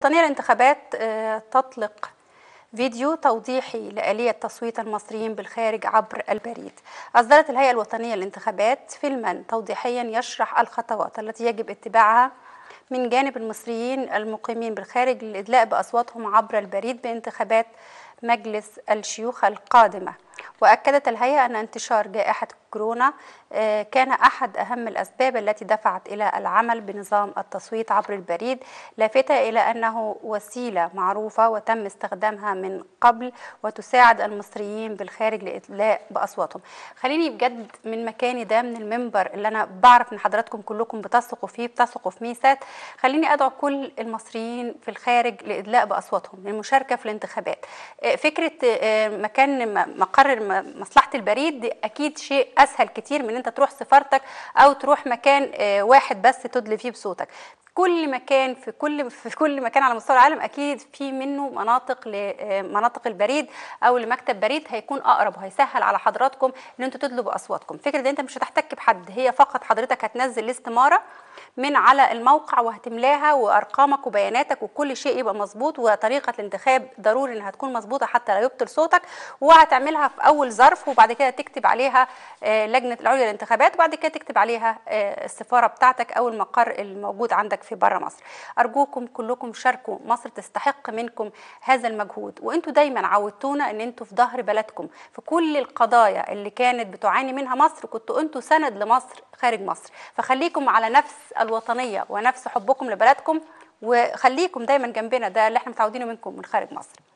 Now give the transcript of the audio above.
تنوير الانتخابات آه، تطلق فيديو توضيحي لآلية تصويت المصريين بالخارج عبر البريد أصدرت الهيئة الوطنية للانتخابات فيلما توضيحيا يشرح الخطوات التي يجب اتباعها من جانب المصريين المقيمين بالخارج للإدلاء بأصواتهم عبر البريد بانتخابات مجلس الشيوخ القادمة وأكدت الهيئة أن انتشار جائحة كورونا آه، كان أحد أهم الأسباب التي دفعت إلى العمل بنظام التصويت عبر البريد لافتة إلى أنه وسيلة معروفة وتم استخدامها من قبل وتساعد المصريين بالخارج لإدلاء بأصواتهم خليني بجد من مكاني ده من المنبر اللي أنا بعرف إن حضراتكم كلكم بتثقوا فيه بتثقوا في ميسات خليني أدعو كل المصريين في الخارج لإدلاء بأصواتهم للمشاركة في الانتخابات آه، فكرة آه، مكان مقر مصلحة البريد أكيد شيء اسهل كتير من انت تروح سفارتك او تروح مكان آه، واحد بس تدلي فيه بصوتك كل مكان في كل في كل مكان على مستوى العالم اكيد في منه مناطق لمناطق البريد او لمكتب بريد هيكون اقرب وهيسهل على حضراتكم ان انتوا تطلبوا اصواتكم فكره ان انت مش هتحتك بحد هي فقط حضرتك هتنزل الاستماره من على الموقع وهتملاها وارقامك وبياناتك وكل شيء يبقى مظبوط وطريقه الانتخاب ضروري انها تكون مظبوطه حتى لا يبطل صوتك وهتعملها في اول ظرف وبعد كده تكتب عليها آه، لجنه العليا للانتخابات وبعد كده تكتب عليها آه، السفاره بتاعتك او المقر الموجود عندك في في بره مصر ارجوكم كلكم شاركوا مصر تستحق منكم هذا المجهود وانتوا دايما عودتونا ان انتوا في ظهر بلدكم في كل القضايا اللي كانت بتعاني منها مصر كنتوا انتوا سند لمصر خارج مصر فخليكم على نفس الوطنيه ونفس حبكم لبلدكم وخليكم دايما جنبنا ده اللي احنا متعودينه منكم من خارج مصر